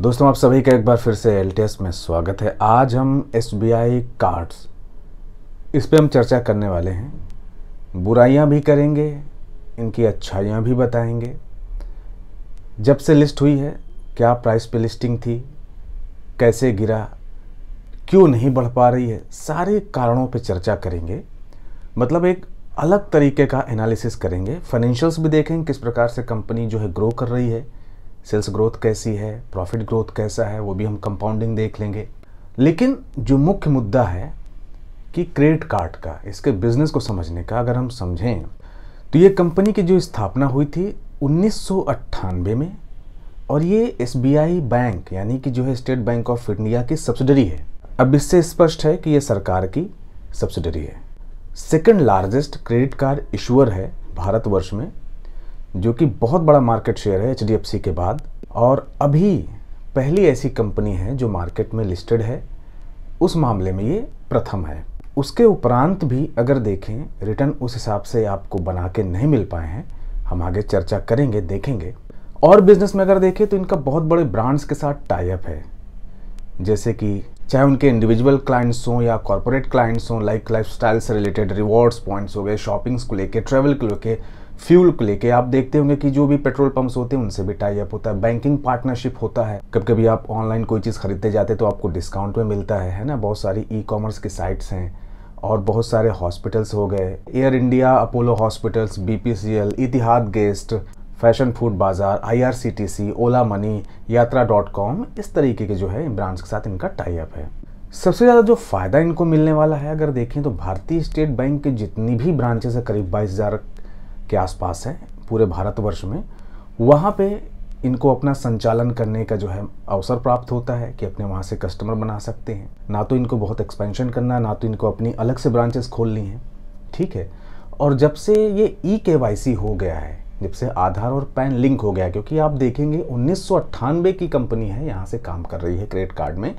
दोस्तों आप सभी का एक बार फिर से एल में स्वागत है आज हम एस कार्ड्स इस पर हम चर्चा करने वाले हैं बुराइयां भी करेंगे इनकी अच्छाइयाँ भी बताएंगे जब से लिस्ट हुई है क्या प्राइस पे लिस्टिंग थी कैसे गिरा क्यों नहीं बढ़ पा रही है सारे कारणों पे चर्चा करेंगे मतलब एक अलग तरीके का एनालिसिस करेंगे फाइनेंशियल्स भी देखेंगे किस प्रकार से कंपनी जो है ग्रो कर रही है सेल्स ग्रोथ कैसी है प्रॉफिट ग्रोथ कैसा है वो भी हम कंपाउंडिंग देख लेंगे लेकिन जो मुख्य मुद्दा है कि क्रेडिट कार्ड का इसके बिजनेस को समझने का अगर हम समझें तो ये कंपनी की जो स्थापना हुई थी उन्नीस में और ये एस बैंक यानी कि जो है स्टेट बैंक ऑफ इंडिया की सब्सिडरी है अब इससे स्पष्ट है कि ये सरकार की सब्सिडरी है second largest credit card issuer है भारतवर्ष में जो कि बहुत बड़ा मार्केट शेयर है एच के बाद और अभी पहली ऐसी कंपनी है जो मार्केट में लिस्टेड है उस मामले में ये प्रथम है उसके उपरांत भी अगर देखें रिटर्न उस हिसाब से आपको बना के नहीं मिल पाए हैं हम आगे चर्चा करेंगे देखेंगे और बिजनेस में अगर देखें तो इनका बहुत बड़े ब्रांड्स के साथ टाइप है जैसे कि चाहे उनके इंडिविजुअल क्लाइंट्स हों या कॉरपोरेट क्लाइंट्स हों लाइक लाइफ से रिलेटेड रिवॉर्ड्स पॉइंट्स हो गए शॉपिंग्स को लेके ट्रेवल को लेके फ्यूल को लेके आप देखते होंगे कि जो भी पेट्रोल पंप्स होते हैं उनसे भी टाई अप होता है बैंकिंग पार्टनरशिप होता है कभी कभी आप ऑनलाइन कोई चीज़ खरीदते जाते तो आपको डिस्काउंट में मिलता है है ना बहुत सारी ई कॉमर्स की साइट्स हैं और बहुत सारे हॉस्पिटल्स हो गए Air India Apollo Hospitals B Etihad Guest fashion Food Bazaar IRCTC, Ola money Yatra dot com इस तरीके के जो है ब्रांड्स के साथ इनका टाई अप है सबसे ज़्यादा जो फ़ायदा इनको मिलने वाला है अगर देखें तो भारतीय स्टेट बैंक के जितनी भी ब्रांचेस है करीब बाईस हज़ार के आसपास है पूरे भारतवर्ष में वहाँ पे इनको अपना संचालन करने का जो है अवसर प्राप्त होता है कि अपने वहाँ से कस्टमर बना सकते हैं ना तो इनको बहुत एक्सपेंशन करना ना तो इनको अपनी अलग से ब्रांचेस खोलनी है ठीक है और जब से ये ई के हो गया है जब से आधार और पैन लिंक हो गया क्योंकि आप देखेंगे उन्नीस की कंपनी है यहाँ से काम कर रही है क्रेडिट कार्ड में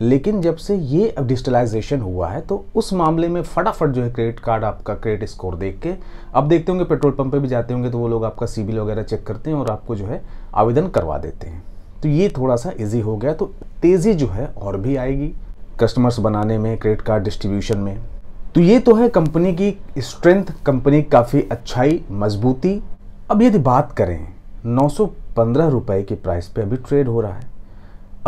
लेकिन जब से ये अब डिजिटलाइजेशन हुआ है तो उस मामले में फटाफट जो है क्रेडिट कार्ड आपका क्रेडिट स्कोर देख के अब देखते होंगे पेट्रोल पंप पे भी जाते होंगे तो वो लोग आपका सिबिल वगैरह चेक करते हैं और आपको जो है आवेदन करवा देते हैं तो ये थोड़ा सा ईजी हो गया तो तेज़ी जो है और भी आएगी कस्टमर्स बनाने में क्रेडिट कार्ड डिस्ट्रीब्यूशन में तो ये तो है कंपनी की स्ट्रेंथ कंपनी काफ़ी अच्छाई मजबूती अब यदि बात करें नौ सौ पंद्रह रुपये की प्राइस पे अभी ट्रेड हो रहा है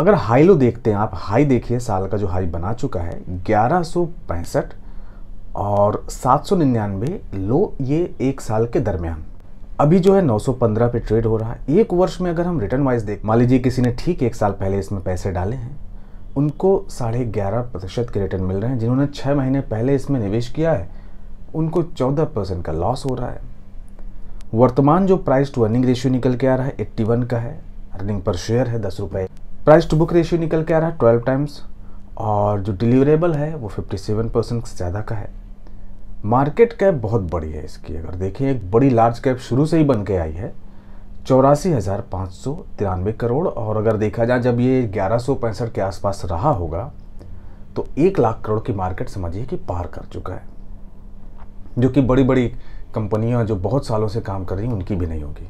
अगर हाई लो देखते हैं आप हाई देखिए साल का जो हाई बना चुका है ग्यारह और 799 लो ये एक साल के दरमियान अभी जो है 915 पे ट्रेड हो रहा है एक वर्ष में अगर हम रिटर्न वाइज देख मान लीजिए किसी ने ठीक एक साल पहले इसमें पैसे डाले हैं उनको साढ़े ग्यारह प्रतिशत के रिटर्न मिल रहे हैं जिन्होंने छः महीने पहले इसमें निवेश किया है उनको चौदह परसेंट का लॉस हो रहा है वर्तमान जो प्राइस टू अर्निंग रेशियो निकल के आ रहा है एट्टी वन का है अर्निंग पर शेयर है दस रुपये प्राइस टू बुक रेशियो निकल के आ रहा है ट्वेल्व टाइम्स और जो डिलीवरेबल है वो फिफ्टी सेवन परसेंट से ज़्यादा का है मार्केट कैप बहुत बड़ी है इसकी अगर देखिए एक बड़ी लार्ज कैप शुरू से ही बन के आई है चौरासी हज़ार पाँच सौ तिरानवे करोड़ और अगर देखा जाए जब ये ग्यारह सौ पैंसठ के आसपास रहा होगा तो एक लाख करोड़ की मार्केट समझिए कि पार कर चुका है जो कि बड़ी बड़ी कंपनियां जो बहुत सालों से काम कर रही हैं उनकी भी नहीं होगी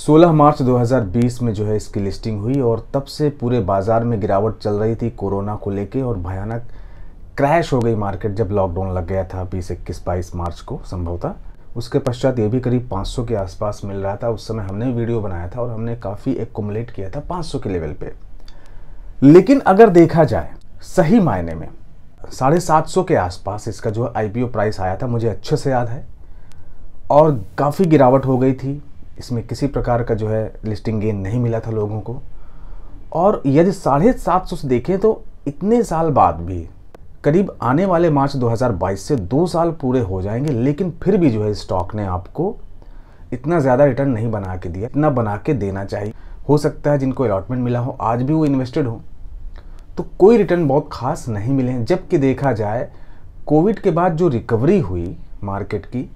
16 मार्च 2020 में जो है इसकी लिस्टिंग हुई और तब से पूरे बाज़ार में गिरावट चल रही थी कोरोना को लेके और भयानक क्रैश हो गई मार्केट जब लॉकडाउन लग गया था बीस इक्कीस बाईस मार्च को संभवतः उसके पश्चात ये भी करीब 500 के आसपास मिल रहा था उस समय हमने वीडियो बनाया था और हमने काफ़ी एकोमलेट किया था 500 के लेवल पे लेकिन अगर देखा जाए सही मायने में साढ़े सात सौ के आसपास इसका जो आई प्राइस आया था मुझे अच्छे से याद है और काफ़ी गिरावट हो गई थी इसमें किसी प्रकार का जो है लिस्टिंग गेन नहीं मिला था लोगों को और यदि साढ़े सात सौ से देखें तो इतने साल बाद भी करीब आने वाले मार्च 2022 से दो साल पूरे हो जाएंगे लेकिन फिर भी जो है स्टॉक ने आपको इतना ज़्यादा रिटर्न नहीं बना के दिया इतना बना के देना चाहिए हो सकता है जिनको अलॉटमेंट मिला हो आज भी वो इन्वेस्टेड हो तो कोई रिटर्न बहुत खास नहीं मिले हैं जबकि देखा जाए कोविड के बाद जो रिकवरी हुई मार्केट की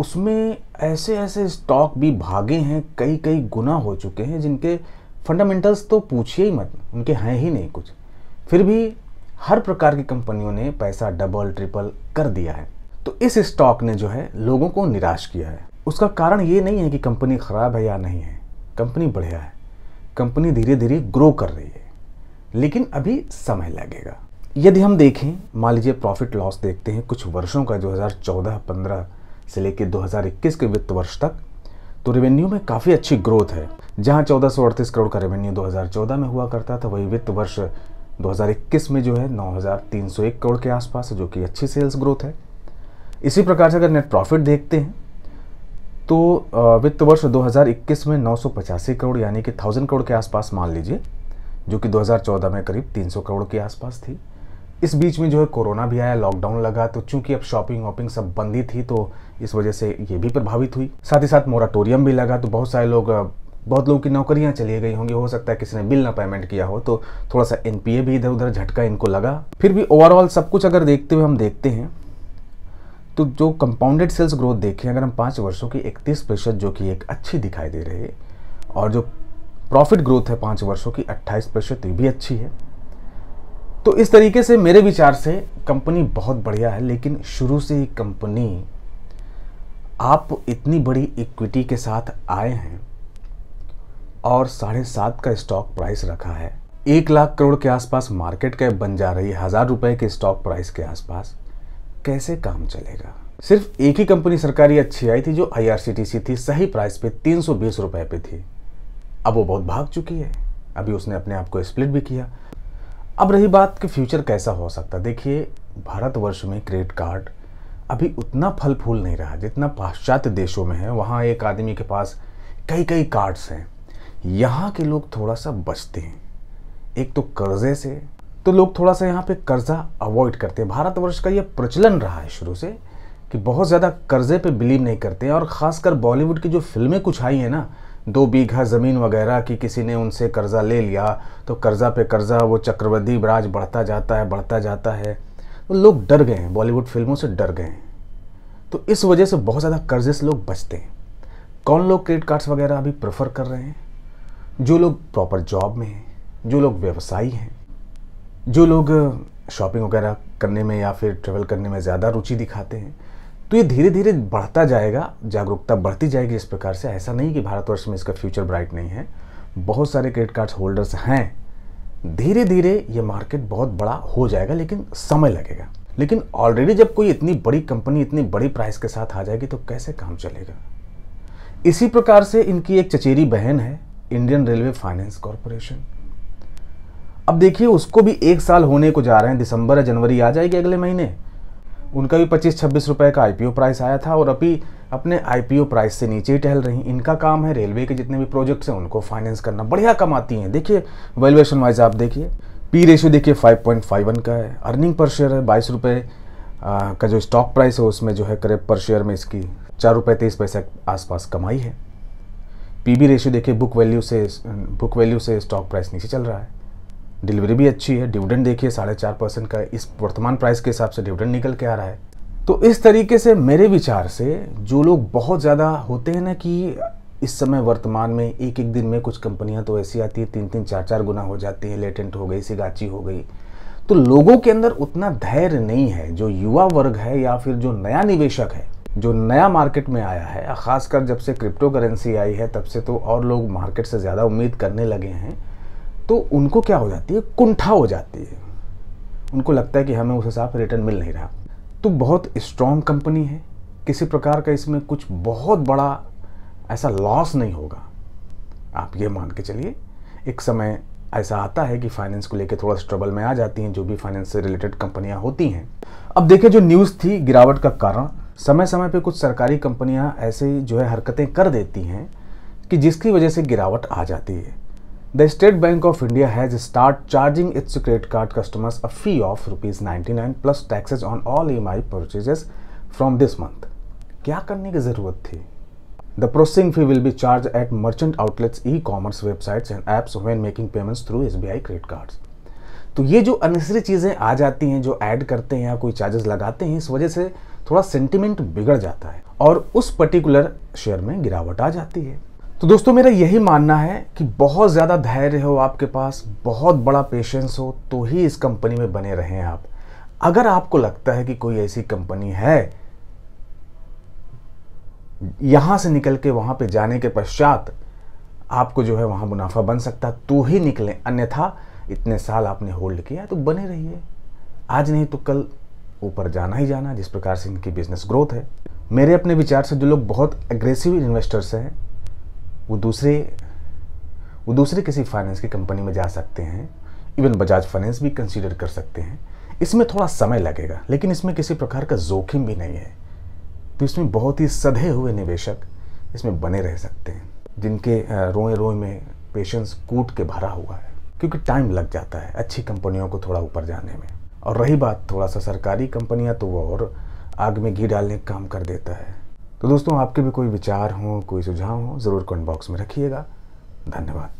उसमें ऐसे ऐसे स्टॉक भी भागे हैं कई कई गुना हो चुके हैं जिनके फंडामेंटल्स तो पूछिए ही मत उनके हैं ही नहीं कुछ फिर भी हर प्रकार की कंपनियों ने पैसा डबल ट्रिपल कर दिया है तो इस स्टॉक ने जो है लोगों को निराश किया है उसका कारण ये नहीं है कि कंपनी ख़राब है या नहीं है कंपनी बढ़िया है कंपनी धीरे धीरे ग्रो कर रही है लेकिन अभी समय लगेगा यदि हम देखें मान लीजिए प्रॉफिट लॉस देखते हैं कुछ वर्षों का चौदह पंद्रह से लेकर 2021 के वित्त वर्ष तक तो रेवेन्यू में काफ़ी अच्छी ग्रोथ है जहां चौदह करोड़ का रेवेन्यू 2014 में हुआ करता था वही वित्त वर्ष 2021 में जो है 9,301 करोड़ के आसपास है जो कि अच्छी सेल्स ग्रोथ है इसी प्रकार से अगर नेट प्रॉफिट देखते हैं तो वित्त वर्ष 2021 में नौ करोड़ यानी कि थाउजेंड करोड़ के आसपास मान लीजिए जो कि 2014 में करीब 300 करोड़ के आसपास थी इस बीच में जो है कोरोना भी आया लॉकडाउन लगा तो चूंकि अब शॉपिंग वॉपिंग सब बंदी थी तो इस वजह से ये भी प्रभावित हुई साथ ही साथ मोराटोरियम भी लगा तो बहुत सारे लोग बहुत लोगों की नौकरियां चली गई होंगी हो सकता है किसी ने बिल ना पेमेंट किया हो तो थोड़ा सा एनपीए भी इधर उधर झटका इनको लगा फिर भी ओवरऑल सब कुछ अगर देखते हुए हम देखते हैं तो जो कंपाउंडेड सेल्स ग्रोथ देखें अगर हम पाँच वर्षों की इकतीस प्रतिशत जो कि एक अच्छी दिखाई दे रही है और जो प्रॉफिट ग्रोथ है पाँच वर्षों की अट्ठाईस प्रतिशत ये भी अच्छी है तो इस तरीके से मेरे विचार से कंपनी बहुत बढ़िया है लेकिन शुरू से ही कंपनी आप इतनी बड़ी इक्विटी के साथ आए हैं और साढ़े सात का स्टॉक प्राइस रखा है एक लाख करोड़ के आसपास मार्केट कैप बन जा रही है हज़ार रुपए के स्टॉक प्राइस के आसपास कैसे काम चलेगा सिर्फ एक ही कंपनी सरकारी अच्छी आई थी जो आई थी सही प्राइस पे तीन सौ बीस पे थी अब वो बहुत भाग चुकी है अभी उसने अपने आप को स्प्लिट भी किया अब रही बात कि फ्यूचर कैसा हो सकता देखिए भारतवर्ष में क्रेडिट कार्ड अभी उतना फल फूल नहीं रहा जितना पाश्चात्य देशों में है वहाँ एक आदमी के पास कई कई कार्ड्स हैं यहाँ के लोग थोड़ा सा बचते हैं एक तो कर्जे से तो लोग थोड़ा सा यहाँ पे कर्जा अवॉइड करते हैं भारतवर्ष का ये प्रचलन रहा है शुरू से कि बहुत ज़्यादा कर्जे पे बिलीव नहीं करते हैं और ख़ासकर बॉलीवुड की जो फिल्में कुछ आई हैं ना दो बीघा ज़मीन वगैरह की किसी ने उनसे कर्ज़ा ले लिया तो कर्ज़ा पे कर्ज़ा वो चक्रवर्ती ब्राज बढ़ता जाता है बढ़ता जाता है तो लोग डर गए हैं बॉलीवुड फिल्मों से डर गए हैं तो इस वजह से बहुत ज़्यादा कर्जे से लोग बचते हैं कौन लोग क्रेडिट कार्ड्स वगैरह अभी प्रेफर कर रहे हैं जो लोग प्रॉपर जॉब में हैं जो लोग व्यवसायी हैं जो लोग शॉपिंग वगैरह करने में या फिर ट्रेवल करने में ज़्यादा रुचि दिखाते हैं तो ये धीरे धीरे बढ़ता जाएगा जागरूकता बढ़ती जाएगी इस प्रकार से ऐसा नहीं कि भारतवर्ष में इसका फ्यूचर ब्राइट नहीं है बहुत सारे क्रेडिट कार्ड होल्डर्स हैं धीरे धीरे ये मार्केट बहुत बड़ा हो जाएगा लेकिन समय लगेगा लेकिन ऑलरेडी जब कोई इतनी बड़ी कंपनी इतनी बड़ी प्राइस के साथ आ जाएगी तो कैसे काम चलेगा इसी प्रकार से इनकी एक चचेरी बहन है इंडियन रेलवे फाइनेंस कॉरपोरेशन अब देखिए उसको भी एक साल होने को जा रहे हैं दिसंबर या जनवरी आ जाएगी अगले महीने उनका भी पच्चीस छब्बीस रुपये का आईपीओ प्राइस आया था और अभी अपने आईपीओ प्राइस से नीचे ही टहल रही इनका काम है रेलवे के जितने भी प्रोजेक्ट्स हैं उनको फाइनेंस करना बढ़िया कमाती हैं देखिए वैल्यूएशन वाइज आप देखिए पी रेशियो देखिए 5.51 का है अर्निंग पर शेयर है बाईस रुपये का जो स्टॉक प्राइस है उसमें जो है करीब पर शेयर में इसकी चार रुपये तेईस पैसे आसपास कमाई है पी बी रेशियो देखिए बुक वैल्यू से बुक वैल्यू से स्टॉक प्राइस नीचे चल रहा है डिलीवरी भी अच्छी है डिविडेंड देखिए साढ़े चार परसेंट का इस वर्तमान प्राइस के हिसाब से डिविडेंड निकल के आ रहा है तो इस तरीके से मेरे विचार से जो लोग बहुत ज़्यादा होते हैं ना कि इस समय वर्तमान में एक एक दिन में कुछ कंपनियां तो ऐसी आती है तीन तीन चार चार गुना हो जाती है लेटेंट हो गई सिगाची हो गई तो लोगों के अंदर उतना धैर्य नहीं है जो युवा वर्ग है या फिर जो नया निवेशक है जो नया मार्केट में आया है खासकर जब से क्रिप्टो करेंसी आई है तब से तो और लोग मार्केट से ज़्यादा उम्मीद करने लगे हैं तो उनको क्या हो जाती है कुंठा हो जाती है उनको लगता है कि हमें उस हिसाब से रिटर्न मिल नहीं रहा तो बहुत स्ट्रॉन्ग कंपनी है किसी प्रकार का इसमें कुछ बहुत बड़ा ऐसा लॉस नहीं होगा आप ये मान के चलिए एक समय ऐसा आता है कि फाइनेंस को लेकर थोड़ा स्ट्रगल में आ जाती हैं जो भी फाइनेंस से रिलेटेड कंपनियां होती हैं अब देखिए जो न्यूज़ थी गिरावट का कारण समय समय पे कुछ सरकारी कंपनियां ऐसे जो है हरकतें कर देती हैं कि जिसकी वजह से गिरावट आ जाती है The State Bank of India has started charging its credit card customers a fee of rupees 99 plus taxes on all EMI purchases from this month. क्या करने की ज़रूरत थी The processing fee will be charged at merchant outlets, e-commerce websites and apps when making payments through SBI credit cards. तो ये जो unnecessary चीज़ें आ जाती हैं जो ऐड करते हैं या कोई चार्जेस लगाते हैं इस वजह से थोड़ा सेंटिमेंट बिगड़ जाता है और उस पर्टिकुलर शेयर में गिरावट आ जाती है तो दोस्तों मेरा यही मानना है कि बहुत ज़्यादा धैर्य हो आपके पास बहुत बड़ा पेशेंस हो तो ही इस कंपनी में बने रहें आप अगर आपको लगता है कि कोई ऐसी कंपनी है यहां से निकल के वहां पे जाने के पश्चात आपको जो है वहां मुनाफा बन सकता तो ही निकले अन्यथा इतने साल आपने होल्ड किया तो बने रहिए आज नहीं तो कल ऊपर जाना ही जाना जिस प्रकार से इनकी बिजनेस ग्रोथ है मेरे अपने विचार से जो लोग बहुत एग्रेसिव इन्वेस्टर्स हैं वो दूसरे वो दूसरे किसी फाइनेंस की कंपनी में जा सकते हैं इवन बजाज फाइनेंस भी कंसीडर कर सकते हैं इसमें थोड़ा समय लगेगा लेकिन इसमें किसी प्रकार का जोखिम भी नहीं है तो इसमें बहुत ही सधे हुए निवेशक इसमें बने रह सकते हैं जिनके रोए रोए में पेशेंस कूट के भरा हुआ है क्योंकि टाइम लग जाता है अच्छी कंपनियों को थोड़ा ऊपर जाने में और रही बात थोड़ा सा सरकारी कंपनियां तो वो और आग में घी डालने का काम कर देता है तो दोस्तों आपके भी कोई विचार हो कोई सुझाव हो ज़रूर कमेंट बॉक्स में रखिएगा धन्यवाद